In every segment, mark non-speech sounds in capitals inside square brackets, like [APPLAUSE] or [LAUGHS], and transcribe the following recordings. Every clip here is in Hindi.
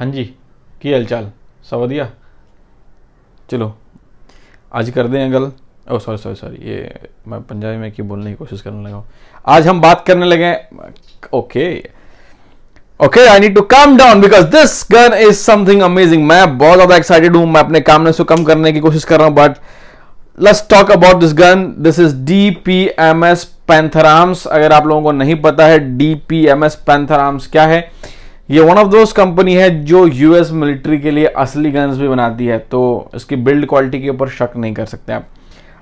हाँ जी की चाल सब वधिया चलो आज कर दें गल ओ सॉरी सॉरी सॉरी ये मैं पंजाबी में की बोलने की कोशिश करने लगा आज हम बात करने लगे okay okay I need to come down because this gun is something amazing मैं बहुत ज्यादा एक्साइटेड हूं मैं अपने कामने से कम करने की कोशिश कर रहा हूं but let's talk about this gun this is D P M S Panther Arms अगर आप लोगों को नहीं पता है D P M S Panther Arms क्या है ये वन ऑफ दोज कंपनी है जो यूएस मिलिट्री के लिए असली गन्स भी बनाती है तो इसकी बिल्ड क्वालिटी के ऊपर शक नहीं कर सकते आप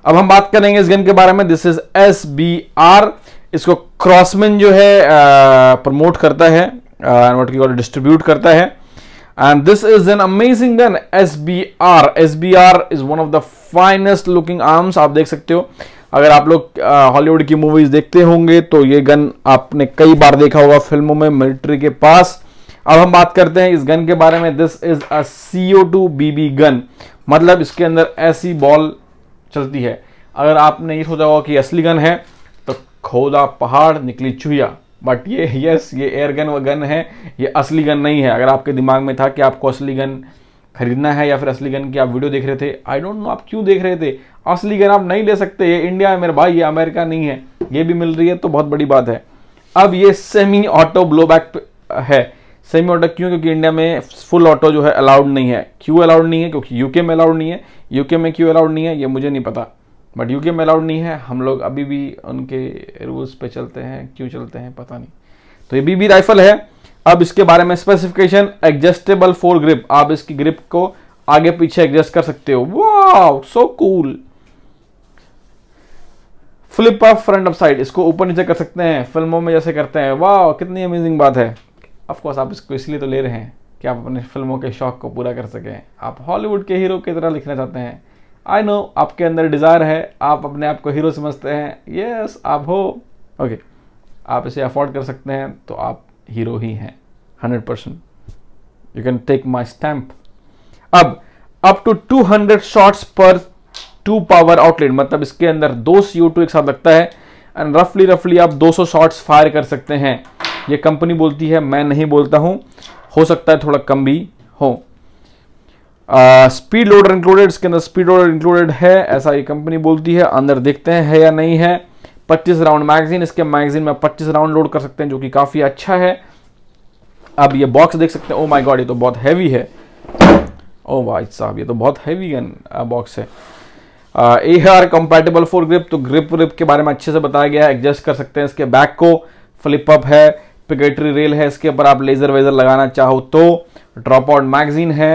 अब हम बात करेंगे इस गन के बारे में this is S B R इसको क्रॉसमैन जो है प्रमोट करता है वॉट की डिस्ट्रीब्यूट करता है and this is an amazing gun S B R S B R is one of the finest looking arms आप देख सकते हो अगर आप लोग हॉलीवुड की मूवीज देखते होंगे तो ये गन आपने कई बार देखा होगा फिल्मों में मिलिट्री के पास अब हम बात करते हैं इस गन के बारे में this is a CO two BB gun मतलब इसके अंदर ऐसी बॉल चलती है अगर आपने ये सोचा होगा कि असली गन है तो खोदा पहाड़ निकली चूहिया बट ये यस ये एयर गन व गन है ये असली गन नहीं है अगर आपके दिमाग में था कि आपको असली गन खरीदना है या फिर असली गन की आप वीडियो देख रहे थे आई डोंट नो आप क्यों देख रहे थे असली गन आप नहीं ले सकते ये इंडिया है मेरे भाई ये अमेरिका नहीं है ये भी मिल रही है तो बहुत बड़ी बात है अब ये सेमी ऑटो ब्लोबैक है सेमी ऑटो क्यों क्योंकि इंडिया में फुल ऑटो जो है अलाउड नहीं है क्यों अलाउड नहीं है क्योंकि यूके में अलाउड नहीं है यूके में क्यों अलाउड नहीं है ये मुझे नहीं पता बट यूके में अलाउड नहीं है हम लोग अभी भी उनके रूल्स पे चलते हैं क्यों चलते हैं पता नहीं तो ये बीबी राइफल है अब इसके बारे में स्पेसिफिकेशन एडजस्टेबल फोर ग्रिप आप इसकी ग्रिप को आगे पीछे एडजस्ट कर सकते हो वाह so cool flip up front up side इसको ऊपर नीचे कर सकते हैं फिल्मों में जैसे करते हैं वाह कितनी अमेजिंग बात है ऑफकोर्स आप इसको इसलिए तो ले रहे हैं कि आप अपने फिल्मों के शौक को पूरा कर सकें आप हॉलीवुड के हीरो की तरह लिखना चाहते हैं आई नो आपके अंदर डिज़ायर है आप अपने आप को हीरो समझते हैं यस आप हो ओके okay. आप इसे अफोर्ड कर सकते हैं तो आप हीरो ही हैं hundred percent you can take my stamp अब up to two hundred shots पर टू पावर आउटलेट मतलब इसके अंदर दो सी एक साथ लगता है एंड रफली रफली आप सौ शॉर्ट्स फायर कर सकते हैं ये कंपनी बोलती है मैं नहीं बोलता हूं हो सकता है थोड़ा कम भी हो स्पीड लोडर इंक्लूडेड इसके अंदर स्पीड लोडर इंक्लूडेड है ऐसा ये कंपनी बोलती है अंदर देखते हैं है या नहीं है 25 राउंड मैगजीन इसके मैगजीन में 25 राउंड लोड कर सकते हैं जो कि काफ़ी अच्छा है अब ये बॉक्स देख सकते हैं ओ माय गॉड ये तो बहुत हैवी है ओ oh वाइज साहब ये तो बहुत हैवी गन बॉक्स है A R compatible for grip तो ग्रिप व्रिप के बारे में अच्छे से बताया गया है एडजस्ट कर सकते हैं इसके बैक को फ्लिप अप है पिकेटरी रेल है इसके ऊपर आप लेज़र वेज़र लगाना चाहो तो ड्रॉप आउट मैगजीन है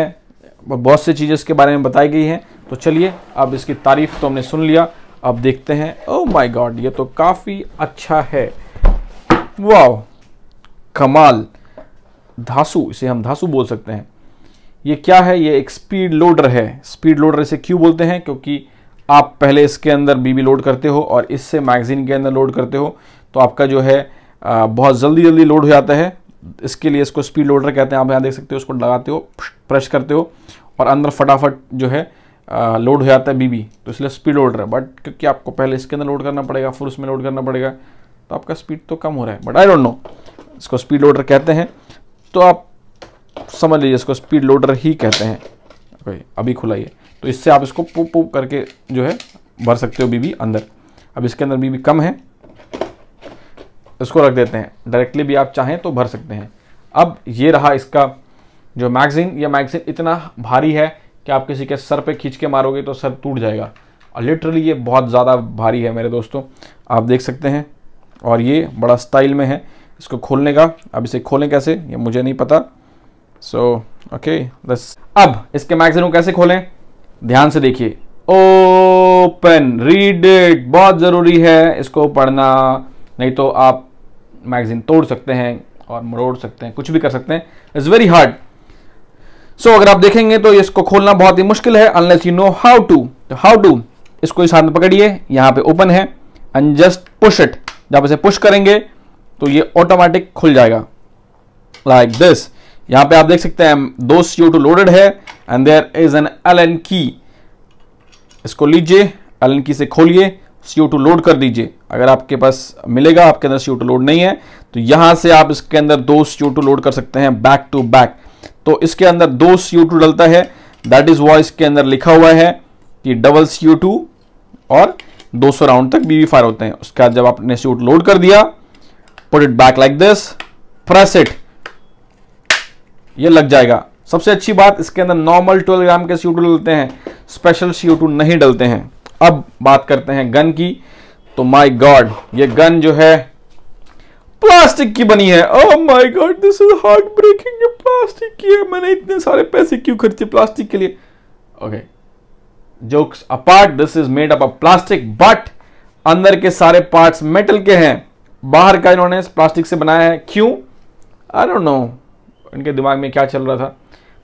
और बहुत सी चीज़ें इसके बारे में बताई गई हैं तो चलिए अब इसकी तारीफ़ तो हमने सुन लिया अब देखते हैं ओ माई गॉड ये तो काफ़ी अच्छा है वाह कमाल धासु इसे हम धासु बोल सकते हैं ये क्या है ये एक स्पीड लोडर है स्पीड लोडर इसे क्यों बोलते हैं क्योंकि आप पहले इसके अंदर बीबी लोड करते हो और इससे मैगज़ीन के अंदर लोड करते हो तो आपका जो है बहुत जल्दी जल्दी लोड हो जाता है इसके लिए इसको स्पीड लोडर कहते हैं आप यहाँ देख सकते हो उसको लगाते हो प्रेस करते हो और अंदर फटाफट जो है लोड हो जाता है बीबी तो इसलिए स्पीड लोडर है बट क्योंकि आपको पहले इसके अंदर लोड करना पड़ेगा फिर उसमें लोड करना पड़ेगा तो आपका स्पीड तो कम हो रहा है बट आई डोंट नो इसको स्पीड लोडर कहते हैं तो आप समझ लीजिए इसको स्पीड लोडर ही कहते हैं ओके अभी खुला तो इससे आप इसको पुप पुप करके जो है भर सकते हो बीबी अंदर अब इसके अंदर बीबी कम है इसको रख देते हैं डायरेक्टली भी आप चाहें तो भर सकते हैं अब ये रहा इसका जो मैगज़ीन या मैगज़ीन इतना भारी है कि आप किसी के सर पे खींच के मारोगे तो सर टूट जाएगा और लिटरली ये बहुत ज़्यादा भारी है मेरे दोस्तों आप देख सकते हैं और ये बड़ा स्टाइल में है इसको खोलने का अब इसे खोलें कैसे ये मुझे नहीं पता सो ओके बस अब इसके मैगज़ीन को कैसे खोलें ध्यान से देखिए ओपन रीड इट बहुत ज़रूरी है इसको पढ़ना नहीं तो आप मैगजीन तोड़ सकते हैं और मरोड़ सकते हैं कुछ भी कर सकते हैं इट्स वेरी हार्ड सो अगर आप देखेंगे तो इसको खोलना बहुत ही मुश्किल है unless you know how to तो हाउ टू इसको इस हाथ में पकड़िए यहां पे ओपन है एंड जस्ट पुश इट जब इसे पुश करेंगे तो ये ऑटोमेटिक खुल जाएगा लाइक like दिस यहां पे आप देख सकते हैं दो सीओ टू लोडेड है and there is an L N की इसको लीजिए एल एन की से खोलिए सी लोड कर दीजिए अगर आपके पास मिलेगा आपके अंदर सी लोड नहीं है तो यहां से आप इसके अंदर दो सी लोड कर सकते हैं बैक टू बैक तो इसके अंदर दो सी डलता है दैट इज वॉइस के अंदर लिखा हुआ है कि डबल सी और 200 राउंड तक बीवी फायर होते हैं उसके बाद जब आपने सी लोड कर दिया put it back like this press it ये लग जाएगा सबसे अच्छी बात इसके अंदर नॉर्मल 12 ग्राम के सी डलते हैं स्पेशल सी नहीं डलते हैं अब बात करते हैं गन की तो माय गॉड ये गन जो है प्लास्टिक की बनी है oh my god this is heart breaking plastic की है मैंने इतने सारे पैसे क्यों खर्चे प्लास्टिक के लिए okay jokes apart this is made up of plastic but अंदर के सारे पार्ट्स मेटल के हैं बाहर का इन्होंने प्लास्टिक से बनाया है क्यों आई डोंट नो इनके दिमाग में क्या चल रहा था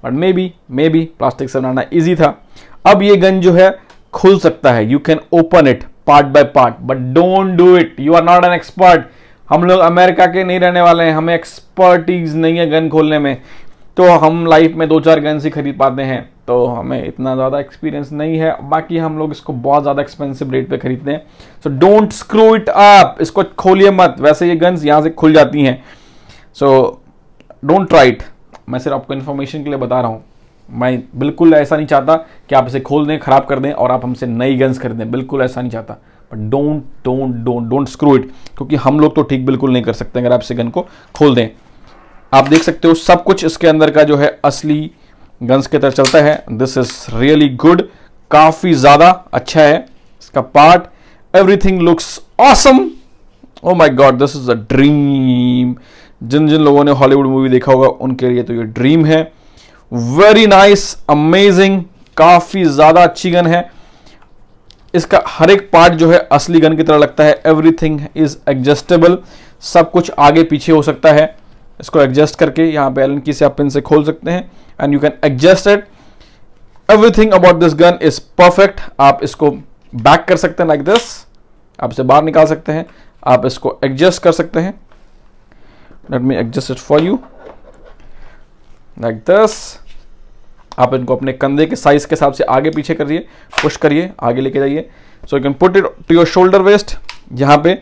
but may be may be plastic से बनाना इजी था अब ये गन जो है खुल सकता है you can open it part by part but don't do it you are not an expert हम लोग अमेरिका के नहीं रहने वाले हैं हमें एक्सपर्टीज नहीं है गन खोलने में तो हम लाइफ में दो चार गन्स ही खरीद पाते हैं तो हमें इतना ज़्यादा एक्सपीरियंस नहीं है बाकी हम लोग इसको बहुत ज़्यादा एक्सपेंसिव रेट पे खरीदते हैं so don't screw it up इसको खोलिए मत वैसे ये गन्स यहाँ से खुल जाती हैं सो डोंट ट्राई इट मैं सिर्फ आपको इन्फॉर्मेशन के लिए बता रहा हूँ मैं बिल्कुल ऐसा नहीं चाहता कि आप इसे खोल दें ख़राब कर दें और आप हमसे नई गन्स खरीदें बिल्कुल ऐसा नहीं चाहता but don't don't don't don't screw it क्योंकि हम लोग तो ठीक बिल्कुल नहीं कर सकते अगर आप इसे गन को खोल दें आप देख सकते हो सब कुछ इसके अंदर का जो है असली गन्स के तरह चलता है दिस इज रियली गुड काफ़ी ज़्यादा अच्छा है इसका part everything looks awesome oh my god this is a dream जिन जिन लोगों ने हॉलीवुड मूवी देखा होगा उनके लिए तो ये ड्रीम है वेरी नाइस अमेजिंग काफ़ी ज़्यादा अच्छी गन है इसका हर एक पार्ट जो है असली गन की तरह लगता है एवरीथिंग इज एडजस्टेबल सब कुछ आगे पीछे हो सकता है इसको एडजस्ट करके यहां पे एलन की से आप पिन से खोल सकते हैं and you can adjust it everything about this gun is perfect आप इसको बैक कर सकते हैं लाइक दिस आप इसे बाहर निकाल सकते हैं आप इसको एडजस्ट कर सकते हैं let me adjust it for you like this आप इनको अपने कंधे के साइज के हिसाब से आगे पीछे करिए पुश करिए आगे लेके जाइए so you can put it to your shoulder waist यहाँ पे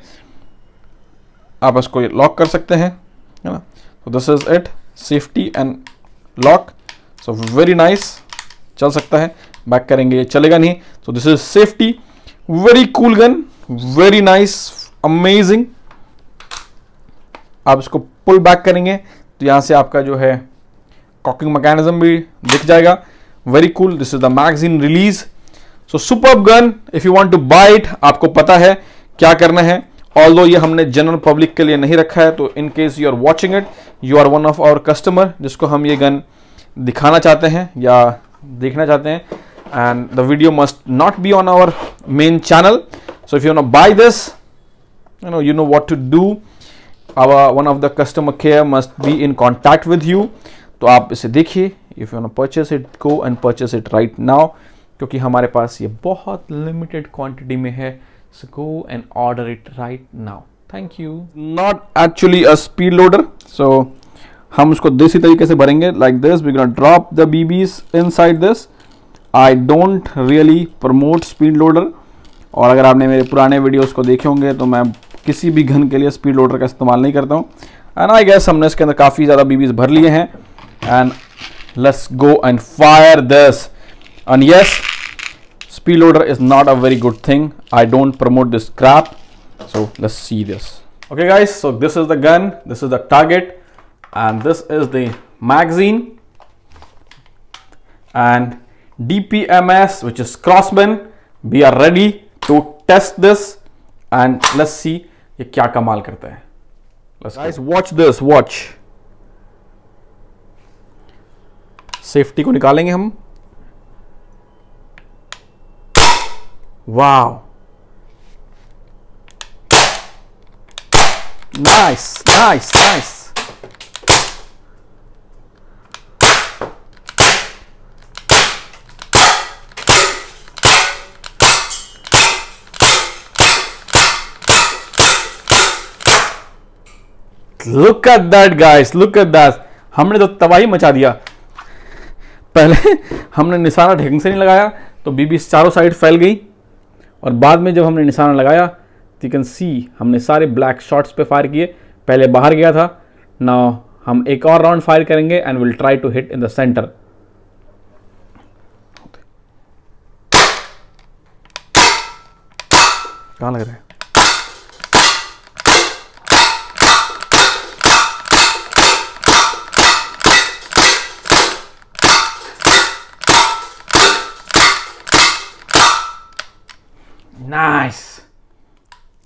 आप इसको लॉक कर सकते हैं है ना तो this is it safety and lock so very nice चल सकता है बैक करेंगे ये चलेगा नहीं so this is safety very cool gun very nice amazing आप इसको पुल बैक करेंगे तो यहां से आपका जो है कॉकिंग मैकेनिज्म भी दिख जाएगा very cool this is the magazine release so super gun if you want to buy it आपको पता है क्या करना है ऑल दो ये हमने जनरल पब्लिक के लिए नहीं रखा है तो in case you are watching it you are one of our customer जिसको हम ये गन दिखाना चाहते हैं या देखना चाहते हैं and the video must not be on our main channel so if you know by this you know you know what to do our one of the customer care must be in contact with you तो आप इसे देखिए if you purchase it go and purchase it right now क्योंकि हमारे पास ये बहुत लिमिटेड क्वांटिटी में है so go and order it right now thank you not actually a speed loader so हम उसको देसी तरीके से भरेंगे like this we drop the BBs side this I don't really promote speed loader और अगर आपने मेरे पुराने वीडियोस को देखे होंगे तो मैं किसी भी घन के लिए स्पीड लोडर का इस्तेमाल नहीं करता हूँ एंड आई गैस हमने इसके अंदर काफ़ी ज़्यादा बीबीज भर लिए हैं and let's go and fire this and yes speed loader is not a very good thing i don't promote this crap so let's see this okay guys so this is the gun this is the target and this is the magazine and dpms which is crossman we are ready to test this and let's see ye kya kamal karta hai let's guys go. watch this watch safety को निकालेंगे हम वाह nice nice nice look at that guys look at that हमने तो तबाही मचा दिया पहले [LAUGHS] हमने निशाना ढंग से नहीं लगाया तो बीबी चारों साइड फैल गई और बाद में जब हमने निशाना लगाया तो यू कैन सी हमने सारे ब्लैक शॉट्स पे फायर किए पहले बाहर गया था ना हम एक और राउंड फायर करेंगे and will try to hit in the centre कहाँ लग रहा है Nice.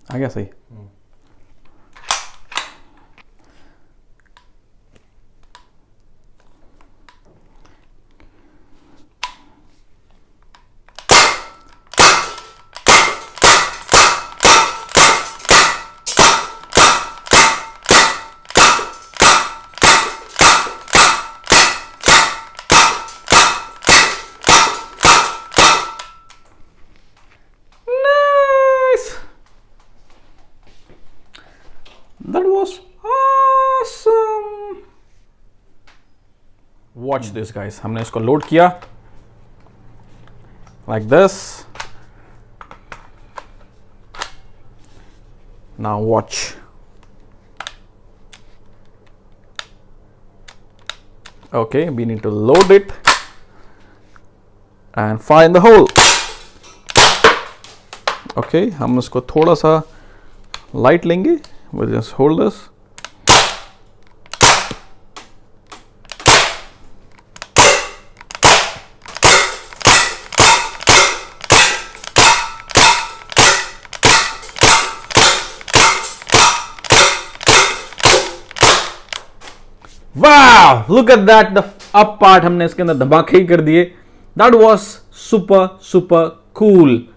I guess he. Mm. watch this guys I'm going हमने इसको load किया like this now watch okay we need to load it and find the hole okay हम इसको थोड़ा सा light लेंगे just hold this वाह look at that the up part हमने इसके अंदर धमाके ही कर दिए that was super super cool